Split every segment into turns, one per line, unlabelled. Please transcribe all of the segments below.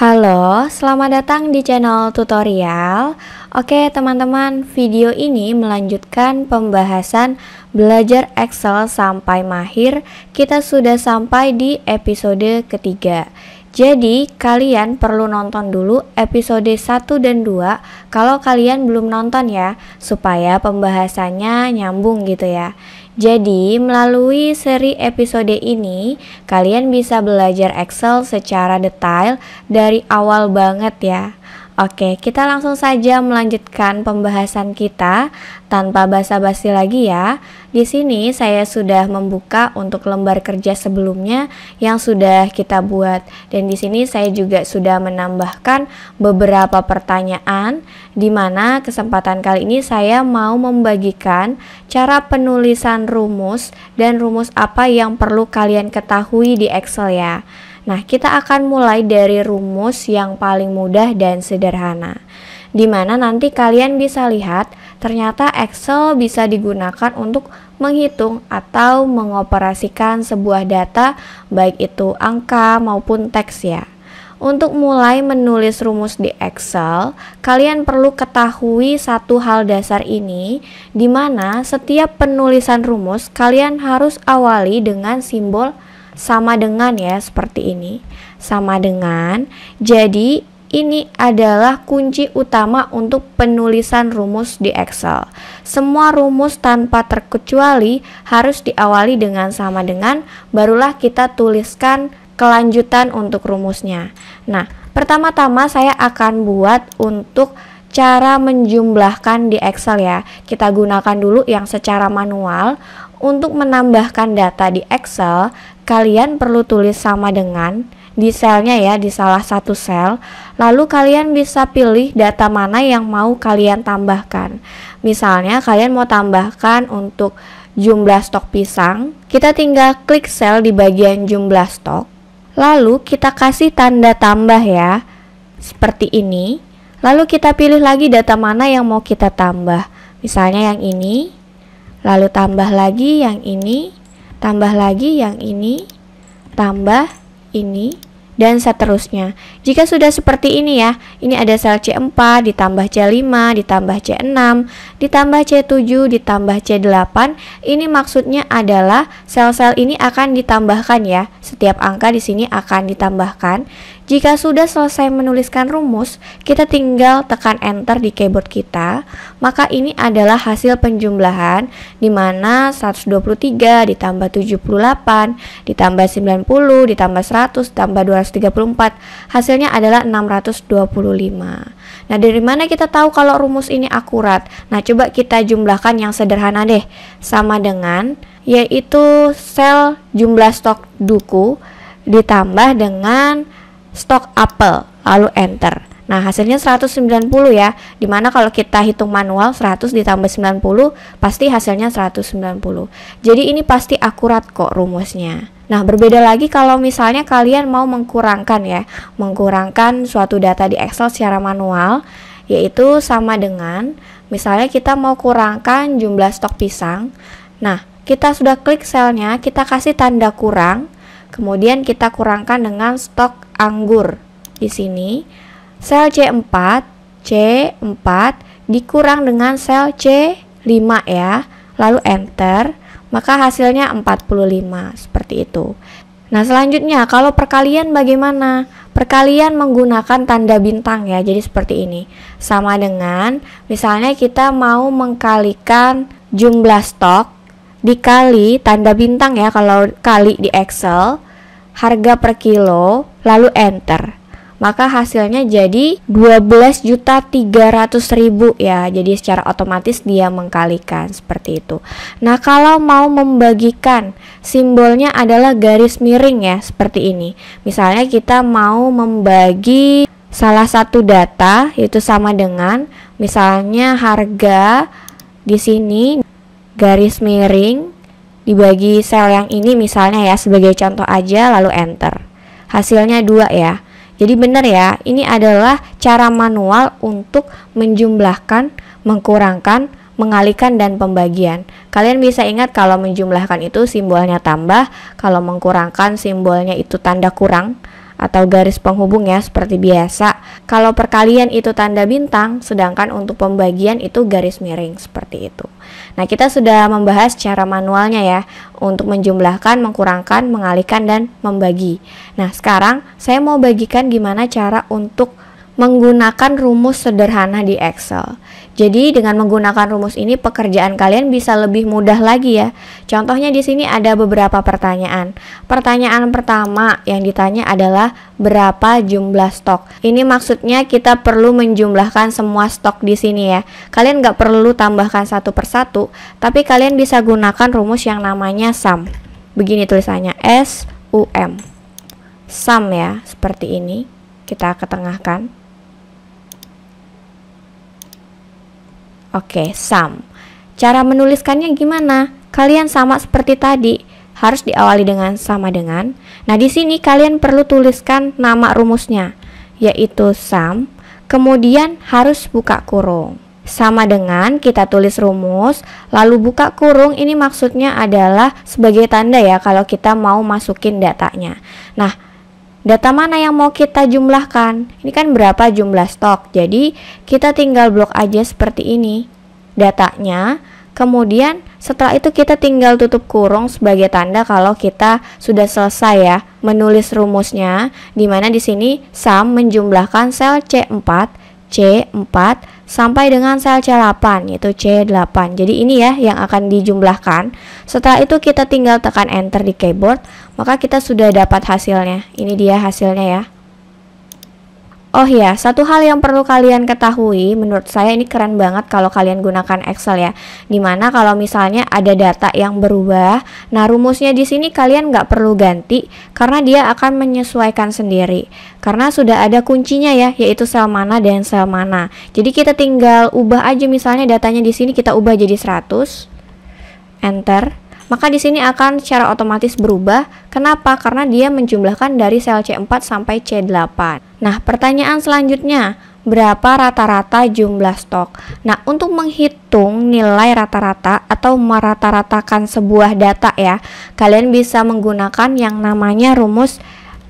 Halo, selamat datang di channel tutorial. Oke, teman-teman, video ini melanjutkan pembahasan belajar Excel sampai mahir. Kita sudah sampai di episode ketiga. Jadi, kalian perlu nonton dulu episode 1 dan 2 kalau kalian belum nonton ya, supaya pembahasannya nyambung gitu ya. Jadi, melalui seri episode ini, kalian bisa belajar Excel secara detail dari awal banget ya. Oke, kita langsung saja melanjutkan pembahasan kita tanpa basa-basi lagi ya. Di sini saya sudah membuka untuk lembar kerja sebelumnya yang sudah kita buat dan di sini saya juga sudah menambahkan beberapa pertanyaan di mana kesempatan kali ini saya mau membagikan cara penulisan rumus dan rumus apa yang perlu kalian ketahui di Excel ya. Nah, kita akan mulai dari rumus yang paling mudah dan sederhana. Di mana nanti kalian bisa lihat, ternyata Excel bisa digunakan untuk menghitung atau mengoperasikan sebuah data baik itu angka maupun teks ya. Untuk mulai menulis rumus di Excel, kalian perlu ketahui satu hal dasar ini, di mana setiap penulisan rumus kalian harus awali dengan simbol sama dengan ya seperti ini sama dengan jadi ini adalah kunci utama untuk penulisan rumus di Excel. Semua rumus tanpa terkecuali harus diawali dengan sama dengan, barulah kita tuliskan kelanjutan untuk rumusnya. Nah, pertama-tama saya akan buat untuk cara menjumlahkan di Excel ya. Kita gunakan dulu yang secara manual untuk menambahkan data di Excel, kalian perlu tulis sama dengan di selnya ya, di salah satu sel. Lalu kalian bisa pilih data mana yang mau kalian tambahkan. Misalnya kalian mau tambahkan untuk jumlah stok pisang, kita tinggal klik sel di bagian jumlah stok. Lalu kita kasih tanda tambah ya, seperti ini. Lalu kita pilih lagi data mana yang mau kita tambah. Misalnya yang ini, lalu tambah lagi yang ini, tambah lagi yang ini, tambah ini, dan seterusnya. Jika sudah seperti ini ya, ini ada sel C4 ditambah C5 ditambah C6 ditambah C7 ditambah C8. Ini maksudnya adalah sel-sel ini akan ditambahkan ya. Setiap angka di sini akan ditambahkan. Jika sudah selesai menuliskan rumus, kita tinggal tekan enter di keyboard kita, maka ini adalah hasil penjumlahan di mana 123 ditambah 78 ditambah 90 ditambah 100 ditambah 234 hasilnya adalah 625. Nah, dari mana kita tahu kalau rumus ini akurat? Nah, coba kita jumlahkan yang sederhana deh. Sama dengan yaitu sel jumlah stok duku ditambah dengan stok apel, lalu enter. Nah, hasilnya 190 ya. Dimana kalau kita hitung manual 100 ditambah 90 pasti hasilnya 190. Jadi ini pasti akurat kok rumusnya. Nah, berbeda lagi kalau misalnya kalian mau mengkurangkan ya, mengkurangkan suatu data di Excel secara manual yaitu sama dengan misalnya kita mau kurangkan jumlah stok pisang. Nah, kita sudah klik selnya, kita kasih tanda kurang Kemudian kita kurangkan dengan stok anggur. Di sini sel C4, C4 dikurang dengan sel C5 ya. Lalu enter, maka hasilnya 45 seperti itu. Nah, selanjutnya kalau perkalian bagaimana? Perkalian menggunakan tanda bintang ya. Jadi seperti ini. Sama dengan misalnya kita mau mengkalikan jumlah stok dikali tanda bintang ya kalau kali di Excel harga per kilo lalu enter maka hasilnya jadi 12.300.000 ya. Jadi secara otomatis dia mengkalikan seperti itu. Nah, kalau mau membagikan, simbolnya adalah garis miring ya, seperti ini. Misalnya kita mau membagi salah satu data itu sama dengan misalnya harga di sini garis miring dibagi sel yang ini misalnya ya sebagai contoh aja lalu enter. Hasilnya dua ya. Jadi benar ya, ini adalah cara manual untuk menjumlahkan, mengkurangkan, mengalikan dan pembagian. Kalian bisa ingat kalau menjumlahkan itu simbolnya tambah, kalau mengkurangkan simbolnya itu tanda kurang atau garis penghubung ya seperti biasa. Kalau perkalian itu tanda bintang, sedangkan untuk pembagian itu garis miring seperti itu. Nah, kita sudah membahas cara manualnya ya untuk menjumlahkan, mengkurangkan, mengalihkan dan membagi. Nah, sekarang saya mau bagikan gimana cara untuk menggunakan rumus sederhana di Excel. Jadi dengan menggunakan rumus ini pekerjaan kalian bisa lebih mudah lagi ya. Contohnya di sini ada beberapa pertanyaan. Pertanyaan pertama yang ditanya adalah berapa jumlah stok. Ini maksudnya kita perlu menjumlahkan semua stok di sini ya. Kalian nggak perlu tambahkan satu persatu, tapi kalian bisa gunakan rumus yang namanya sum. Begini tulisannya S U M. Sum ya, seperti ini. Kita ketengahkan. Oke, sum. Cara menuliskannya gimana? Kalian sama seperti tadi, harus diawali dengan sama dengan. Nah, di sini kalian perlu tuliskan nama rumusnya, yaitu sum, kemudian harus buka kurung. Sama dengan kita tulis rumus, lalu buka kurung ini maksudnya adalah sebagai tanda ya kalau kita mau masukin datanya. Nah, data mana yang mau kita jumlahkan. Ini kan berapa jumlah stok. Jadi, kita tinggal blok aja seperti ini. Datanya, kemudian setelah itu kita tinggal tutup kurung sebagai tanda kalau kita sudah selesai ya menulis rumusnya Dimana di sini sum menjumlahkan sel C4, C4 sampai dengan sel C8 yaitu C8. Jadi ini ya yang akan dijumlahkan. Setelah itu kita tinggal tekan enter di keyboard, maka kita sudah dapat hasilnya. Ini dia hasilnya ya. Oh ya, satu hal yang perlu kalian ketahui, menurut saya ini keren banget kalau kalian gunakan Excel ya. Dimana kalau misalnya ada data yang berubah, nah rumusnya di sini kalian nggak perlu ganti karena dia akan menyesuaikan sendiri. Karena sudah ada kuncinya ya, yaitu sel mana dan sel mana. Jadi kita tinggal ubah aja misalnya datanya di sini kita ubah jadi 100. Enter maka di sini akan secara otomatis berubah. Kenapa? Karena dia menjumlahkan dari sel C4 sampai C8. Nah, pertanyaan selanjutnya, berapa rata-rata jumlah stok? Nah, untuk menghitung nilai rata-rata atau merata-ratakan sebuah data ya, kalian bisa menggunakan yang namanya rumus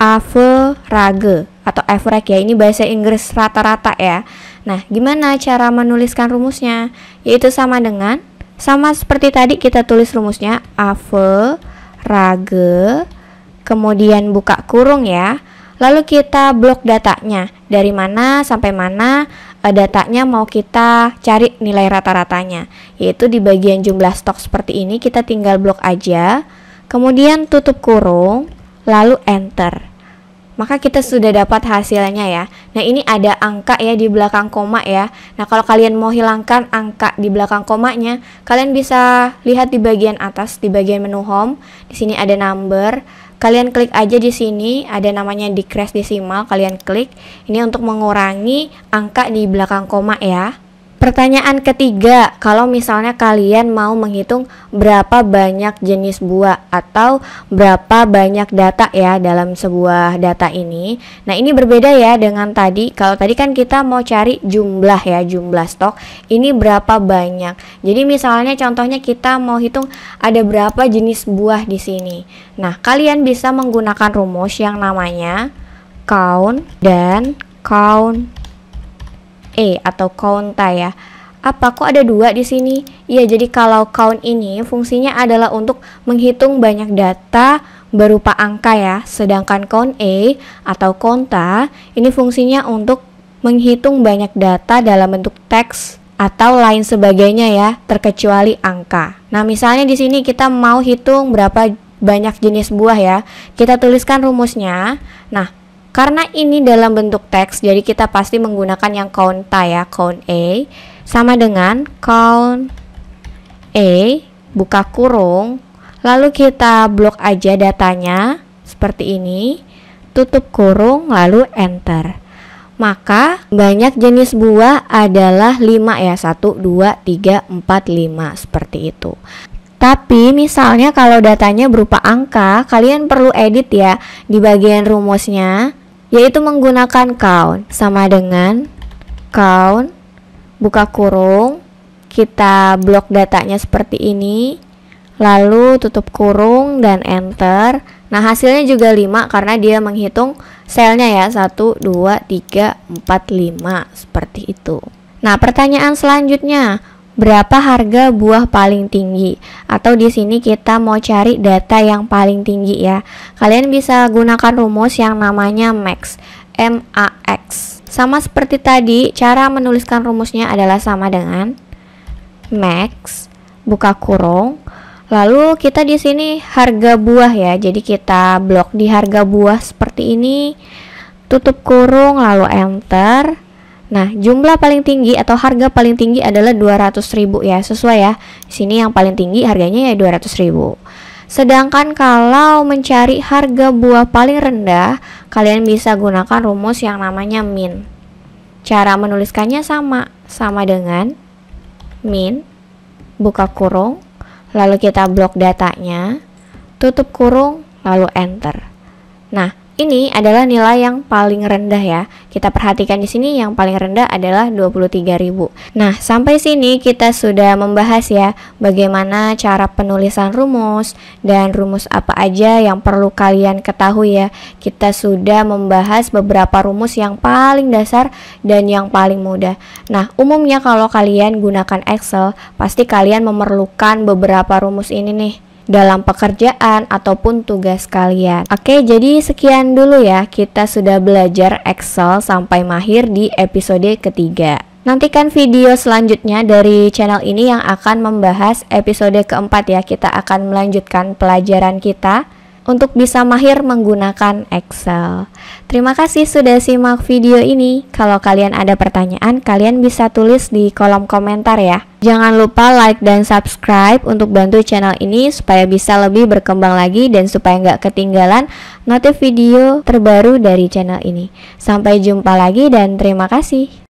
average atau average ya. Ini bahasa Inggris rata-rata ya. Nah, gimana cara menuliskan rumusnya? Yaitu sama dengan sama seperti tadi kita tulis rumusnya average kemudian buka kurung ya Lalu kita blok datanya, dari mana sampai mana eh, datanya mau kita cari nilai rata-ratanya. Yaitu di bagian jumlah stok seperti ini kita tinggal blok aja, kemudian tutup kurung, lalu enter. Maka kita sudah dapat hasilnya ya. Nah, ini ada angka ya di belakang koma ya. Nah, kalau kalian mau hilangkan angka di belakang komanya, kalian bisa lihat di bagian atas di bagian menu home. Di sini ada number Kalian klik aja di sini, ada namanya decrease decimal kalian klik. Ini untuk mengurangi angka di belakang koma ya. Pertanyaan ketiga, kalau misalnya kalian mau menghitung berapa banyak jenis buah atau berapa banyak data ya dalam sebuah data ini. Nah, ini berbeda ya dengan tadi. Kalau tadi kan kita mau cari jumlah ya, jumlah stok. Ini berapa banyak. Jadi misalnya contohnya kita mau hitung ada berapa jenis buah di sini. Nah, kalian bisa menggunakan rumus yang namanya count dan count E atau counta ya. Apa kok ada dua di sini? Iya, jadi kalau count ini fungsinya adalah untuk menghitung banyak data berupa angka ya. Sedangkan count e atau konta ini fungsinya untuk menghitung banyak data dalam bentuk teks atau lain sebagainya ya, terkecuali angka. Nah, misalnya di sini kita mau hitung berapa banyak jenis buah ya. Kita tuliskan rumusnya. Nah, karena ini dalam bentuk teks, jadi kita pasti menggunakan yang A ya, count A sama dengan count A buka kurung, lalu kita blok aja datanya seperti ini, tutup kurung lalu enter. Maka banyak jenis buah adalah 5 ya 1, 2, 3, 4, 5 seperti itu tapi misalnya kalau datanya berupa angka, kalian perlu edit ya di bagian rumusnya yaitu menggunakan count sama dengan count buka kurung kita blok datanya seperti ini lalu tutup kurung dan enter nah hasilnya juga 5 karena dia menghitung selnya ya 1, 2, 3, 4, 5 seperti itu nah pertanyaan selanjutnya berapa harga buah paling tinggi atau di sini kita mau cari data yang paling tinggi ya. Kalian bisa gunakan rumus yang namanya max, M A X. Sama seperti tadi, cara menuliskan rumusnya adalah sama dengan max buka kurung lalu kita di sini harga buah ya. Jadi kita blok di harga buah seperti ini tutup kurung lalu enter Nah, jumlah paling tinggi atau harga paling tinggi adalah 200.000 ya, sesuai ya. Di sini yang paling tinggi harganya ya 200.000. Sedangkan kalau mencari harga buah paling rendah, kalian bisa gunakan rumus yang namanya min. Cara menuliskannya sama, sama dengan min buka kurung, lalu kita blok datanya, tutup kurung, lalu enter. Nah, ini adalah nilai yang paling rendah ya. Kita perhatikan di sini yang paling rendah adalah 23.000. Nah, sampai sini kita sudah membahas ya bagaimana cara penulisan rumus dan rumus apa aja yang perlu kalian ketahui ya. Kita sudah membahas beberapa rumus yang paling dasar dan yang paling mudah. Nah, umumnya kalau kalian gunakan Excel, pasti kalian memerlukan beberapa rumus ini nih dalam pekerjaan ataupun tugas kalian. Oke, jadi sekian dulu ya. Kita sudah belajar Excel sampai mahir di episode ketiga. Nantikan video selanjutnya dari channel ini yang akan membahas episode keempat ya. Kita akan melanjutkan pelajaran kita untuk bisa mahir menggunakan Excel. Terima kasih sudah simak video ini. Kalau kalian ada pertanyaan, kalian bisa tulis di kolom komentar ya. Jangan lupa like dan subscribe untuk bantu channel ini supaya bisa lebih berkembang lagi dan supaya nggak ketinggalan notif video terbaru dari channel ini. Sampai jumpa lagi dan terima kasih.